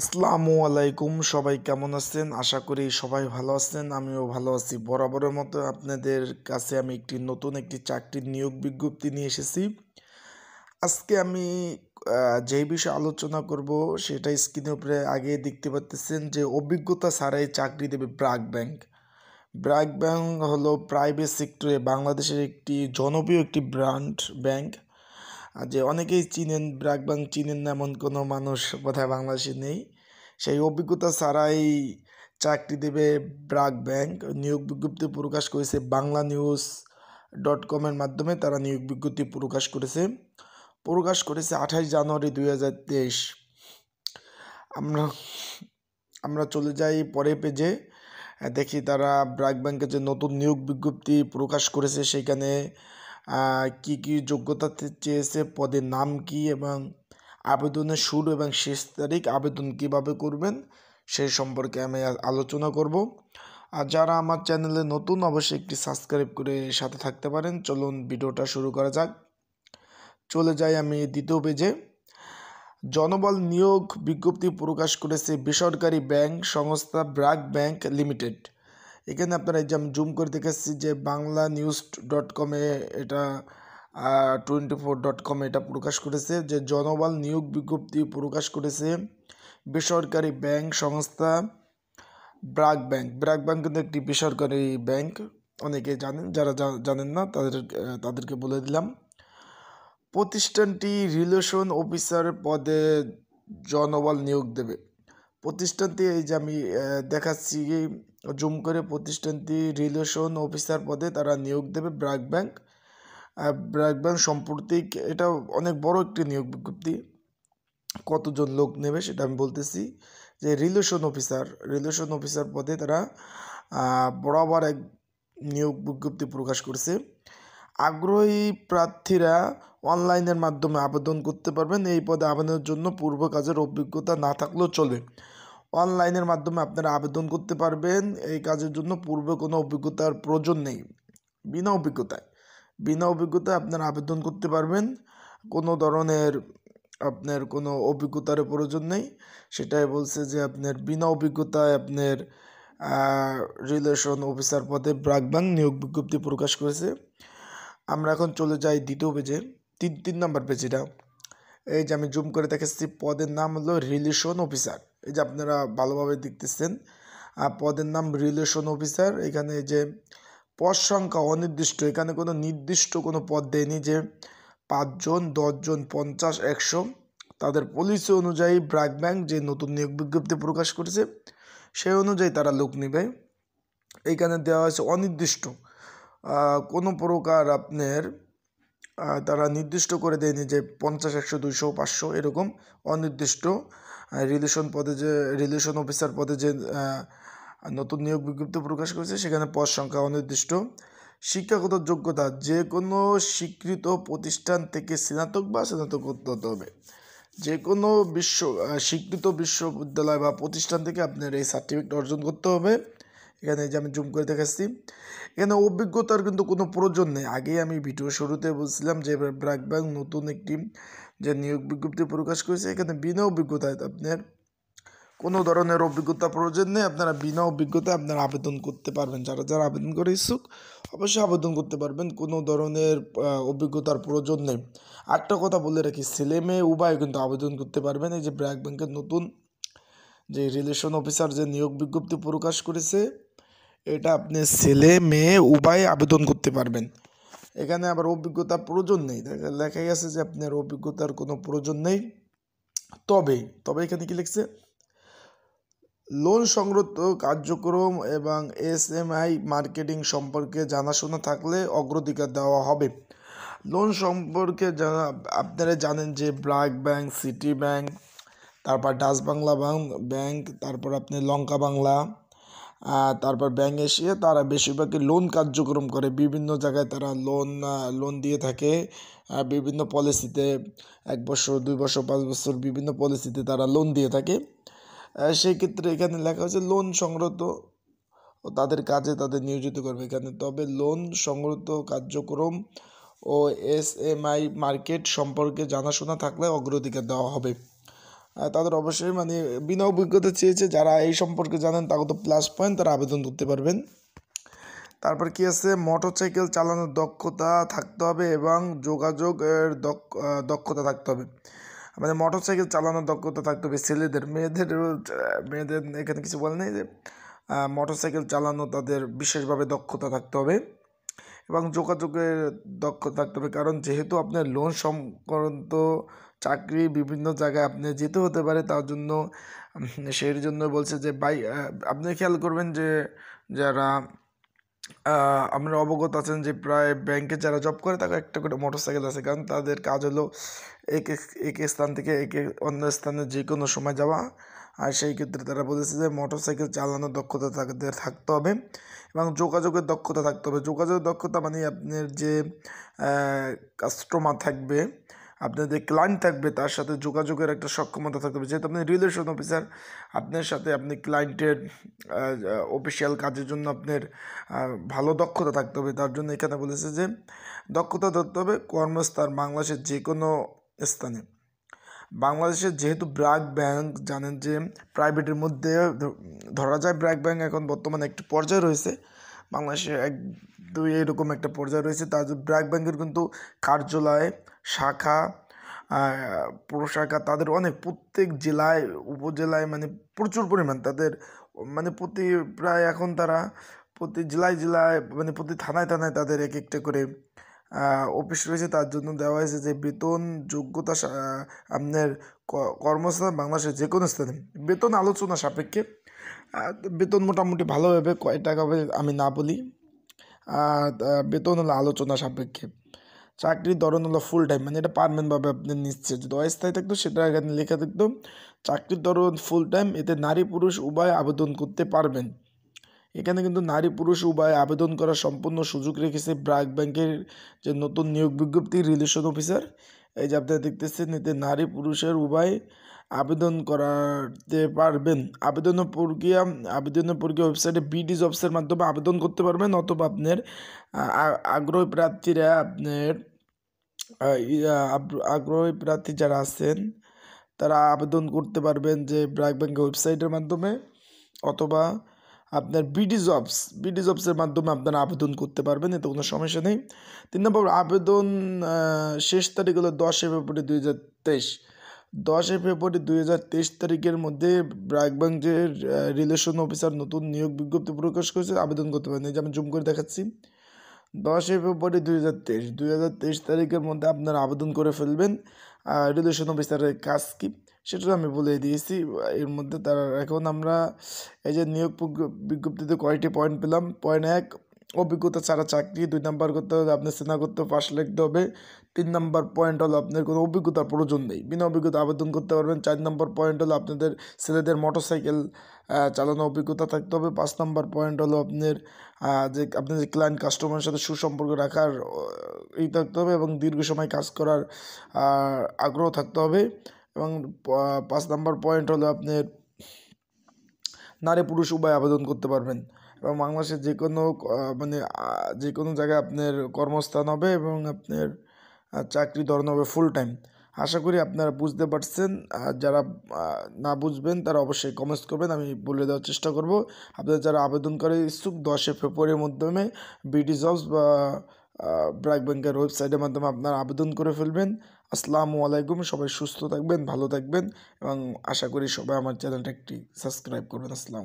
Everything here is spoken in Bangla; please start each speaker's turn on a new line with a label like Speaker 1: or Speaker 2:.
Speaker 1: আসসালামু আলাইকুম সবাই কেমন আছেন আশা করি সবাই ভালো আছেন আমিও ভালো আছি বরাবরের মতো আপনাদের কাছে আমি একটি নতুন একটি চাকরির নিয়োগ বিজ্ঞপ্তি নিয়ে এসেছি আজকে আমি যে বিষয়ে আলোচনা করব সেটা স্ক্রিনের উপরে আগে দেখতে পাচ্তেছেন যে অভিজ্ঞতা ছাড়াই চাকরি দেবে ব্রাক ব্যাংক ব্রাক ব্যাংক হলো প্রাইভেট সেক্টরে বাংলাদেশের একটি জনপ্রিয় একটি ব্র্যান্ড ব্যাংক আর যে অনেকেই চিনেন ব্রাক ব্যাংক চিনেন না এমন কোনো মানুষ বোধহয় বাংলাদেশে নেই সেই অভিজ্ঞতা ছাড়াই চাকরি দেবে ব্র্যাক ব্যাংক নিয়োগ বিজ্ঞপ্তি প্রকাশ করেছে বাংলা নিউজ ডট কমের মাধ্যমে তারা নিয়োগ বিজ্ঞপ্তি প্রকাশ করেছে প্রকাশ করেছে আঠাশ জানুয়ারি দুই হাজার তেইশ আমরা আমরা চলে যাই পরে পেজে দেখি তারা ব্র্যাক ব্যাংকের যে নতুন নিয়োগ বিজ্ঞপ্তি প্রকাশ করেছে সেখানে কি কি যোগ্যতা চেয়েছে পদের নাম কি এবং আবেদনের শুরু এবং শেষ তারিখ আবেদন কিভাবে করবেন সেই সম্পর্কে আমি আলোচনা করব আর যারা আমার চ্যানেলে নতুন অবশ্যই একটি সাবস্ক্রাইব করে সাথে থাকতে পারেন চলুন ভিডিওটা শুরু করা যাক চলে যাই আমি দ্বিতীয় পেজে জনবল নিয়োগ বিজ্ঞপ্তি প্রকাশ করেছে বেসরকারি ব্যাংক সংস্থা ব্র্যাক ব্যাংক লিমিটেড এখানে আপনারা এই যে আমি জুম করে দেখেছি যে বাংলা নিউজ ডট কমে এটা টোয়েন্টি ফোর ডট কম এটা প্রকাশ করেছে যে জনবল নিয়োগ বিজ্ঞপ্তি প্রকাশ করেছে বেসরকারি ব্যাংক সংস্থা ব্রাক ব্যাংক ব্রাক ব্যাংক কিন্তু একটি বেসরকারি ব্যাংক অনেকে জানেন যারা জানেন না তাদের তাদেরকে বলে দিলাম প্রতিষ্ঠানটি রিলেশন অফিসার পদে জনবল নিয়োগ দেবে প্রতিষ্ঠানটি এই যে আমি দেখাচ্ছি জুম করে প্রতিষ্ঠানটি রিলেশন অফিসার পদে তারা নিয়োগ দেবে ব্র্যাক ব্যাংক ব্র্যাক ব্যাংক সম্প্রতি এটা অনেক বড় একটি নিয়োগ বিজ্ঞপ্তি কতজন লোক নেবে সেটা আমি বলতেছি যে রিলেশন অফিসার রিলেশন অফিসার পদে তারা বরাবর এক নিয়োগ বিজ্ঞপ্তি প্রকাশ করছে আগ্রহী প্রার্থীরা অনলাইনের মাধ্যমে আবেদন করতে পারবেন এই পদে আবেদনের জন্য পূর্ব কাজের অভিজ্ঞতা না থাকলেও চলবে অনলাইনের মাধ্যমে আপনারা আবেদন করতে পারবেন এই কাজের জন্য পূর্বে কোনো অভিজ্ঞতার প্রয়োজন নেই বিনা অভিজ্ঞতায় বিনা অভিজ্ঞতায় আপনারা আবেদন করতে পারবেন কোনো ধরনের আপনার কোনো অভিজ্ঞতার প্রয়োজন নেই সেটাই বলছে যে আপনার বিনা অভিজ্ঞতায় আপনার রিলেশন অফিসার পদে ব্রাকবাং নিয়োগ বিজ্ঞপ্তি প্রকাশ করেছে আমরা এখন চলে যাই দ্বিতীয় পেজে তিন তিন নম্বর পেজিটা এই যে আমি জুম করে দেখেছি পদের নাম হলো রিলেশন অফিসার এই যে আপনারা ভালোভাবে দেখতেছেন পদের নাম রিলেশন অফিসার এখানে যে পদ সংখ্যা অনির্দিষ্ট এখানে কোনো নির্দিষ্ট কোনো পদ দেয়নি যে পাঁচজন দশজন পঞ্চাশ একশো তাদের পলিসি অনুযায়ী ব্র্যাক ব্যাংক যে নতুন নিয়োগ বিজ্ঞপ্তি প্রকাশ করেছে সেই অনুযায়ী তারা লোক নেবে এইখানে দেওয়া হয়েছে অনির্দিষ্ট কোনো প্রকার আপনার তারা নির্দিষ্ট করে দেয়নি যে পঞ্চাশ একশো দুইশো পাঁচশো এরকম অনির্দিষ্ট রিলেশন পদে যে রিলেশন অফিসার পদে যে নতুন নিয়োগ বিজ্ঞপ্তি প্রকাশ করেছে সেখানে পদ সংখ্যা অনির্দিষ্ট শিক্ষাগত যোগ্যতা যে কোনো স্বীকৃত প্রতিষ্ঠান থেকে স্নাতক বা স্নাতক হতে হবে যে কোনো বিশ্ব স্বীকৃত বিশ্ববিদ্যালয় বা প্রতিষ্ঠান থেকে আপনার এই সার্টিফিকেট অর্জন করতে হবে এখানে যে আমি জুম করে দেখাচ্ছি এখানে অভিজ্ঞতার কিন্তু কোনো প্রয়োজন নেই আগেই আমি ভিডিও শুরুতে বলছিলাম যে ব্র্যাক ব্যাংক নতুন একটি যে নিয়োগ বিজ্ঞপ্তি প্রকাশ করেছে এখানে বিনা অভিজ্ঞতায় আপনার কোনো ধরনের অভিজ্ঞতা প্রয়োজন নেই আপনারা বিনা অভিজ্ঞতায় আপনারা আবেদন করতে পারবেন যারা যারা আবেদন করে ইচ্ছুক অবশ্যই আবেদন করতে পারবেন কোনো ধরনের অভিজ্ঞতার প্রয়োজন নেই আরেকটা কথা বলে রাখি ছেলে মেয়ে উভয় কিন্তু আবেদন করতে পারবেন এই যে ব্র্যাক ব্যাংকের নতুন যে রিলেশন অফিসার যে নিয়োগ বিজ্ঞপ্তি প্রকাশ করেছে এটা আপনি ছেলে মেয়ে উভয় আবেদন করতে পারবেন এখানে আবার অভিজ্ঞতার প্রয়োজন নেই লেখাই গেছে যে আপনার অভিজ্ঞতার কোনো প্রয়োজন নেই তবে তবে এখানে কি লিখছে লোন সংগ্রহ কার্যক্রম এবং এস এম আই মার্কেটিং সম্পর্কে জানাশোনা থাকলে অগ্রাধিকার দেওয়া হবে লোন সম্পর্কে জানা আপনারা জানেন যে ব্র্যাক ব্যাংক সিটি ব্যাংক তারপর ডাচ বাংলা ব্যাংক তারপর আপনি লঙ্কা বাংলা তারপর ব্যাঙ্ক এসে তারা বেশিরভাগই লোন কার্যক্রম করে বিভিন্ন জায়গায় তারা লোন লোন দিয়ে থাকে বিভিন্ন পলিসিতে এক বছর দুই বছর পাঁচ বছর বিভিন্ন পলিসিতে তারা লোন দিয়ে থাকে সেই ক্ষেত্রে এখানে লেখা হয়েছে লোন সংগ্রহ তাদের কাজে তাদের নিয়োজিত করবে এখানে তবে লোন সংগ্রহ কার্যক্রম ও এস এম আই মার্কেট সম্পর্কে জানাশোনা থাকলে অগ্রাধিকার দেওয়া হবে তাদের অবশ্যই মানে বিনা অভিজ্ঞতা চেয়েছে যারা এই সম্পর্কে জানেন তাকে তো প্লাস পয়েন্ট তারা আবেদন করতে পারবেন তারপর কি আছে মোটরসাইকেল চালানোর দক্ষতা থাকতে হবে এবং যোগাযোগের দক্ষতা থাকতে হবে মানে মোটরসাইকেল চালানোর দক্ষতা থাকতে হবে ছেলেদের মেয়েদের মেয়েদের এখানে কিছু বলে নেই যে মোটরসাইকেল চালানো তাদের বিশেষভাবে দক্ষতা থাকতে হবে এবং যোগাযোগের দক্ষ থাকতে হবে কারণ যেহেতু আপনার লোন সংক্রান্ত চাকরি বিভিন্ন জায়গায় আপনি যেতে হতে পারে তার জন্য সেই জন্য বলছে যে বাই আপনি খেয়াল করবেন যে যারা আপনারা অবগত আছেন যে প্রায় ব্যাংকে যারা জব করে তাকে একটা করে মোটর সাইকেল আছে কারণ তাদের কাজ হলো এক এক স্থান থেকে এক অন্য স্থানে যে কোনো সময় যাওয়া আর সেই ক্ষেত্রে তারা বলেছে যে মোটর সাইকেল চালানোর দক্ষতা তাদের থাকতে হবে এবং যোগাযোগের দক্ষতা থাকতে হবে যোগাযোগের দক্ষতা মানে আপনার যে কাস্টমার থাকবে আপনাদের ক্লায়েন্ট থাকবে তার সাথে যোগাযোগের একটা সক্ষমতা থাকতে হবে যেহেতু আপনি রিলেশন অফিসার আপনার সাথে আপনি ক্লায়েন্টের অফিসিয়াল কাজের জন্য আপনার ভালো দক্ষতা থাকতে হবে তার জন্য এখানে বলেছে যে দক্ষতা ধরতে হবে কর্মস্থান বাংলাদেশের যে কোনো স্থানে বাংলাদেশের যেহেতু ব্র্যাক ব্যাংক জানেন যে প্রাইভেটের মধ্যে ধরা যায় ব্র্যাক ব্যাংক এখন বর্তমানে একটি পর্যায়ে রয়েছে বাংলাদেশে এক দুই এরকম একটা পর্যায়ে রয়েছে তার ব্র্যাক ব্যাংকের কিন্তু কার্যালয় শাখা প্রশাখা তাদের অনেক প্রত্যেক জেলায় উপজেলায় মানে প্রচুর পরিমাণ তাদের মানে প্রতি প্রায় এখন তারা প্রতি জেলায় জেলায় মানে প্রতি থানায় থানায় তাদের এক একটা করে অফিস রয়েছে তার জন্য দেওয়া হয়েছে যে বেতন যোগ্যতা আপনার কর্মস্থান বাংলাদেশের যে কোনো স্থানে বেতন আলোচনা সাপেক্ষে বেতন মোটামুটি ভালোভাবে কয় টাকা আমি না বলি বেতন হলো আলোচনা সাপেক্ষে চাকরির ধরন হলো ফুল টাইম মানে এটা পারমানেন্টভাবে আপনি নিচ্ছে যদি অস্থায়ী থাকতো সেটা এখানে লেখা থাকতো চাকরির ধরন ফুল টাইম এতে নারী পুরুষ উভয় আবেদন করতে পারবেন এখানে কিন্তু নারী পুরুষ উভয় আবেদন করার সম্পূর্ণ সুযোগ রেখেছে ব্রাক ব্যাংকের যে নতুন নিয়োগ বিজ্ঞপ্তি রিলেশন অফিসার এই যে আপনারা দেখতেছেন এতে নারী পুরুষের উভয় আবেদন করাতে পারবেন আবেদন প্রক্রিয়া আবেদন প্রক্রিয়া ওয়েবসাইটে বিডি জবসের মাধ্যমে আবেদন করতে পারবেন অথবা আপনার আগ্রহী প্রার্থীরা আপনার আগ্রহী প্রার্থী যারা আছেন তারা আবেদন করতে পারবেন যে ব্র্যাক ব্যাংকের ওয়েবসাইটের মাধ্যমে অথবা আপনার বিডি জবস বিডি জবসের মাধ্যমে আপনারা আবেদন করতে পারবেন এতে কোনো সমস্যা নেই তিন নম্বর আবেদন শেষ তারিখ হলো দশই ফেব্রুয়ারি দুই হাজার তেইশ দশই ফেব্রুয়ারি দুই হাজার তেইশ তারিখের মধ্যে ব্র্যাকব্যাংক যে রিলেশন অফিসার নতুন নিয়োগ বিজ্ঞপ্তি প্রকাশ করেছে আবেদন করতে পারেন এই যে আমি জুম করে দেখাচ্ছি দশই ফেব্রুয়ারি দুই হাজার তেইশ দুই হাজার তেইশ তারিখের মধ্যে আপনারা আবেদন করে ফেলবেন রিলেশন অফিসারের কাজ কি সেটা আমি বলে দিয়েছি এর মধ্যে তারা এখন আমরা এই যে নিয়োগ বিজ্ঞপ্তিতে কয়েকটি পয়েন্ট পেলাম পয়েন্ট এক অভিজ্ঞতা ছাড়া চাকরি দুই নাম্বার করতে হবে আপনার করতে পাশ লিখতে হবে তিন নম্বর পয়েন্ট হলো আপনার কোনো অভিজ্ঞতার প্রয়োজন নেই বিনা অভিজ্ঞতা আবেদন করতে পারবেন চার নম্বর পয়েন্ট হলো আপনাদের ছেলেদের মোটরসাইকেল চালানো অভিজ্ঞতা থাকতে হবে পাঁচ নম্বর পয়েন্ট হলো আপনার যে আপনার যে ক্লায়েন্ট কাস্টমারের সাথে সুসম্পর্ক রাখার এই থাকতে হবে এবং দীর্ঘ সময় কাজ করার আগ্রহ থাকতে হবে এবং পাঁচ নম্বর পয়েন্ট হলো আপনার নারী পুরুষ উভয় আবেদন করতে পারবেন এবং বাংলাদেশের যে কোনো মানে যে কোনো জায়গায় আপনার কর্মস্থান হবে এবং আপনার চাকরি ধরন হবে ফুল টাইম আশা করি আপনারা বুঝতে পারছেন আর যারা না বুঝবেন তারা অবশ্যই কমেন্টস করবেন আমি বলে দেওয়ার চেষ্টা করব আপনারা যারা আবেদন করে ইচ্ছুক দশে ফেব্রুয়ারির মাধ্যমে বিডি জবস বা ব্র্যাক ব্যাংকের ওয়েবসাইটের মাধ্যমে আপনারা আবেদন করে ফেলবেন আসসালামু আলাইকুম সবাই সুস্থ থাকবেন ভালো থাকবেন এবং আশা করি সবাই আমার চ্যানেলটা একটি সাবস্ক্রাইব করবেন আসসালাম